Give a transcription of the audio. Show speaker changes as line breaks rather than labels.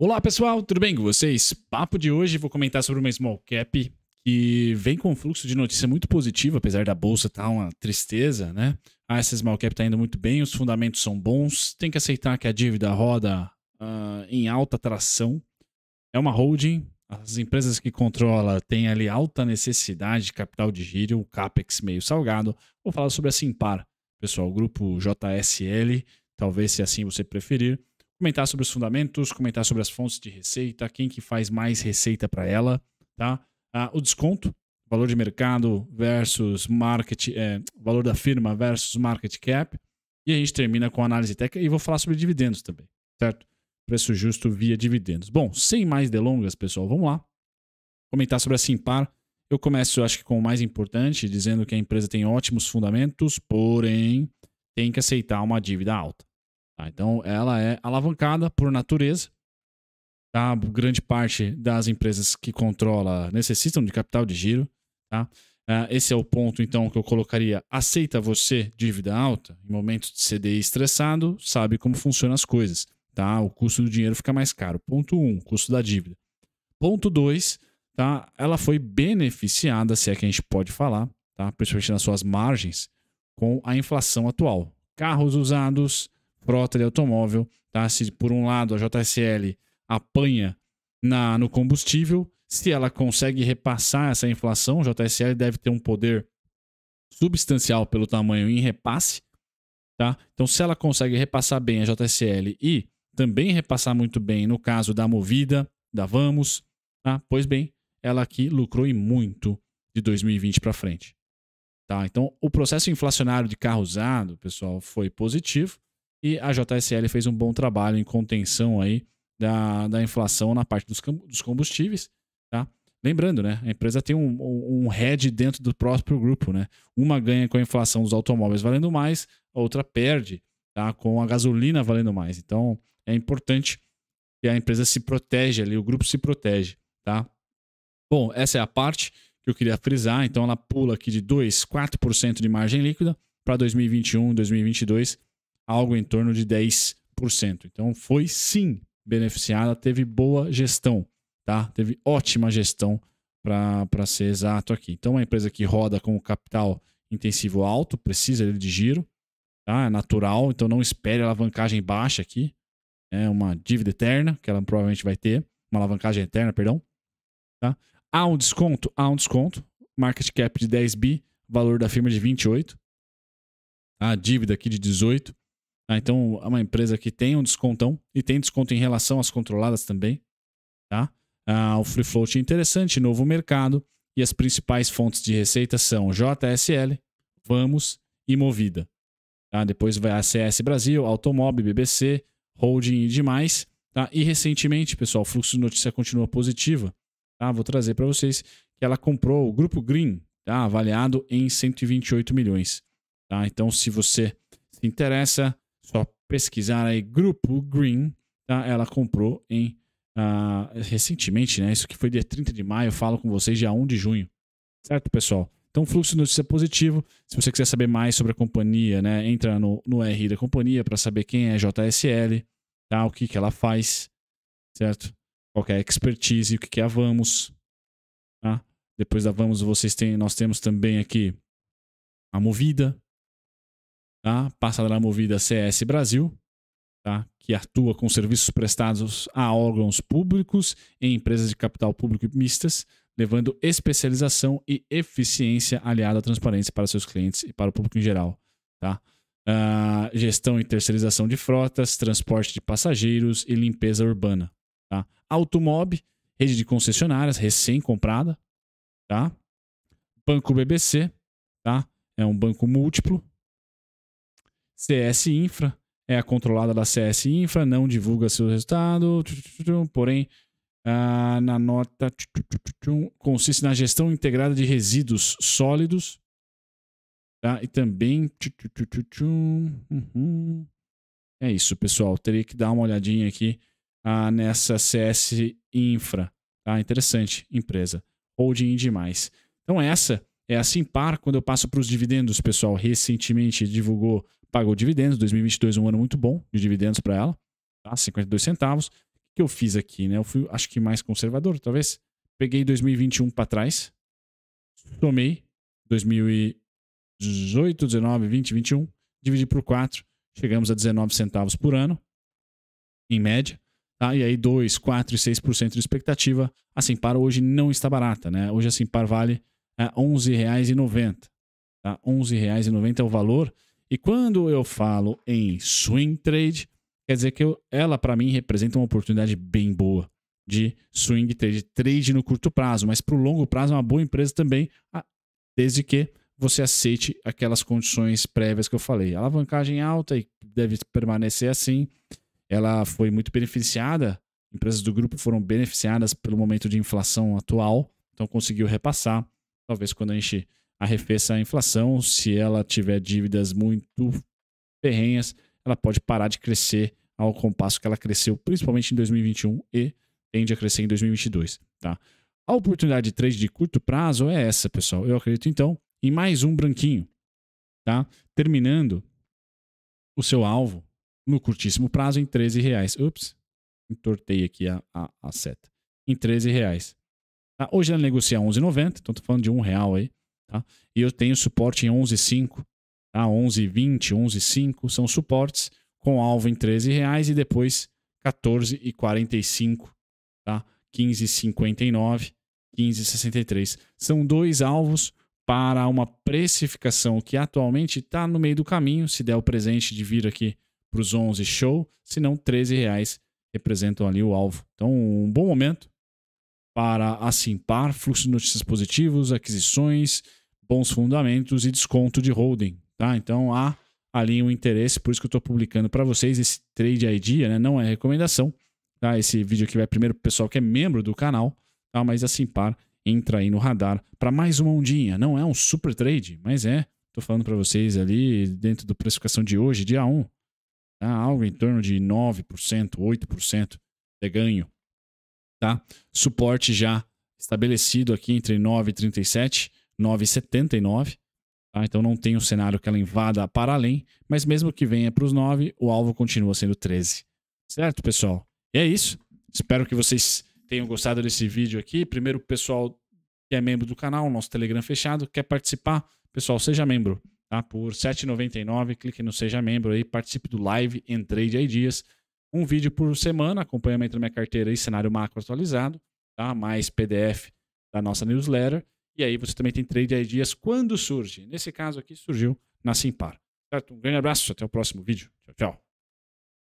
Olá pessoal, tudo bem com vocês? Papo de hoje vou comentar sobre uma small cap que vem com um fluxo de notícia muito positivo, apesar da bolsa estar tá uma tristeza, né? Ah, essa small cap está indo muito bem, os fundamentos são bons, tem que aceitar que a dívida roda uh, em alta tração. É uma holding, as empresas que controla têm ali alta necessidade de capital de giro, o capex meio salgado. Vou falar sobre a Simpar, pessoal, o grupo JSL, talvez se assim você preferir comentar sobre os fundamentos, comentar sobre as fontes de receita, quem que faz mais receita para ela, tá? Ah, o desconto, valor de mercado versus market, é, valor da firma versus market cap. E a gente termina com análise técnica e vou falar sobre dividendos também, certo? Preço justo via dividendos. Bom, sem mais delongas, pessoal, vamos lá. Comentar sobre a Simpar. Eu começo, acho que, com o mais importante, dizendo que a empresa tem ótimos fundamentos, porém tem que aceitar uma dívida alta. Tá? Então, ela é alavancada por natureza. Tá? Grande parte das empresas que controla necessitam de capital de giro. Tá? É, esse é o ponto, então, que eu colocaria. Aceita você dívida alta? Em momentos de CDI estressado, sabe como funcionam as coisas. Tá? O custo do dinheiro fica mais caro. Ponto 1, um, custo da dívida. Ponto 2, tá? ela foi beneficiada, se é que a gente pode falar, tá? principalmente nas suas margens, com a inflação atual. Carros usados, frota de automóvel, tá? Se por um lado a JSL apanha na, no combustível, se ela consegue repassar essa inflação, a JSL deve ter um poder substancial pelo tamanho em repasse, tá? Então se ela consegue repassar bem a JSL e também repassar muito bem no caso da Movida, da Vamos, tá? Pois bem, ela aqui lucrou e muito de 2020 para frente. Tá? Então, o processo inflacionário de carro usado, pessoal, foi positivo, e a JSL fez um bom trabalho em contenção aí da, da inflação na parte dos, dos combustíveis, tá? Lembrando, né? A empresa tem um, um, head dentro do próprio grupo, né? Uma ganha com a inflação dos automóveis valendo mais, a outra perde, tá? Com a gasolina valendo mais. Então, é importante que a empresa se protege ali, o grupo se protege, tá? Bom, essa é a parte que eu queria frisar. Então, ela pula aqui de 2, 4% de margem líquida para 2021, 2022 algo em torno de 10%. Então foi sim beneficiada, teve boa gestão, tá? Teve ótima gestão para ser exato aqui. Então uma empresa que roda com capital intensivo alto, precisa de giro, tá? É natural, então não espere alavancagem baixa aqui, é uma dívida eterna que ela provavelmente vai ter, uma alavancagem eterna, perdão, tá? Há um desconto, há um desconto, market cap de 10 bi, valor da firma de 28, a tá? dívida aqui de 18, Tá? então, é uma empresa que tem um descontão e tem desconto em relação às controladas também. Tá? Ah, o free float é interessante, novo mercado. E as principais fontes de receita são JSL, Vamos e Movida. Tá? Depois vai a CS Brasil, Automob, BBC, Holding e demais. Tá? E recentemente, pessoal, o fluxo de notícia continua positiva. Tá? Vou trazer para vocês que ela comprou o Grupo Green, tá? avaliado em 128 milhões. Tá? Então, se você se interessa, só pesquisar aí Grupo Green, tá? Ela comprou em ah, recentemente, né? Isso que foi dia 30 de maio, falo com vocês dia 1 de junho. Certo, pessoal? Então, fluxo de notícia positivo. Se você quiser saber mais sobre a companhia, né, entra no, no RI da companhia para saber quem é a JSL, tá? o que, que ela faz, certo? Qual é a expertise, o que, que é a Vamos. Tá? Depois da Vamos, vocês têm, nós temos também aqui a Movida, tá? na movida CS Brasil, tá? que atua com serviços prestados a órgãos públicos e empresas de capital público mistas, levando especialização e eficiência aliada à transparência para seus clientes e para o público em geral. Tá? Uh, gestão e terceirização de frotas, transporte de passageiros e limpeza urbana. Tá? Automob, rede de concessionárias recém-comprada. Tá? Banco BBC, tá? é um banco múltiplo, CS Infra é a controlada da CS Infra, não divulga seu resultado, porém, ah, na nota, consiste na gestão integrada de resíduos sólidos, tá? e também. Uhum. É isso, pessoal. Teria que dar uma olhadinha aqui ah, nessa CS Infra. Tá? Interessante, empresa. Holding demais. Então, essa é a Simpar, quando eu passo para os dividendos, pessoal, recentemente divulgou, pagou dividendos, 2022 um ano muito bom de dividendos para ela, tá? 52 centavos. O que eu fiz aqui, né? Eu fui, acho que mais conservador, talvez. Peguei 2021 para trás, somei 2018, 19, 20, 21, dividi por 4, chegamos a 19 centavos por ano, em média. Tá? E aí 2, 4 e 6% de expectativa. A Simpar hoje não está barata, né? Hoje a Simpar vale a R$ 11,90. Tá? R$ 11,90 é o valor. E quando eu falo em swing trade, quer dizer que eu, ela, para mim, representa uma oportunidade bem boa de swing trade. Trade no curto prazo, mas para o longo prazo é uma boa empresa também, desde que você aceite aquelas condições prévias que eu falei. A alavancagem alta e deve permanecer assim. Ela foi muito beneficiada, empresas do grupo foram beneficiadas pelo momento de inflação atual, então conseguiu repassar talvez quando a gente arrefeça a inflação, se ela tiver dívidas muito ferrenhas, ela pode parar de crescer ao compasso que ela cresceu principalmente em 2021 e tende a crescer em 2022, tá? A oportunidade de trade de curto prazo é essa, pessoal. Eu acredito então em mais um branquinho, tá? Terminando o seu alvo no curtíssimo prazo em 13 reais. Ups, entortei aqui a, a, a seta. Em 13 reais. Tá? Hoje ela negocia 11,90, então estou falando de R$1,00 aí. Tá? E eu tenho suporte em 11,5, tá? 11,20, 11,5 são suportes com alvo em R$13,00 e depois 14,45, tá? 15,59, 15,63. São dois alvos para uma precificação que atualmente está no meio do caminho, se der o presente de vir aqui para os 11 show, se não R$13,00 representam ali o alvo. Então, um bom momento para a Simpar, fluxo de notícias positivos, aquisições, bons fundamentos e desconto de holding. Tá? Então há ali um interesse, por isso que eu estou publicando para vocês esse trade idea, né? não é recomendação. Tá? Esse vídeo aqui vai primeiro para o pessoal que é membro do canal, tá? mas a Simpar entra aí no radar para mais uma ondinha. Não é um super trade, mas é. Estou falando para vocês ali dentro da precificação de hoje, dia 1, tá? algo em torno de 9%, 8% de ganho tá? Suporte já estabelecido aqui entre 9,37 e 9,79. Tá? Então não tem um cenário que ela invada para além, mas mesmo que venha para os 9, o alvo continua sendo 13. Certo, pessoal? E é isso. Espero que vocês tenham gostado desse vídeo aqui. Primeiro, pessoal que é membro do canal, nosso Telegram fechado, quer participar, pessoal, seja membro. Tá? Por R$ 7,99, clique no Seja Membro aí, participe do live em trade aí dias um vídeo por semana, acompanhamento da minha carteira e cenário macro atualizado, tá? mais PDF da nossa newsletter. E aí você também tem trade ideas quando surge. Nesse caso aqui surgiu na Simpar. Certo? Um grande abraço, até o próximo vídeo. Tchau, tchau.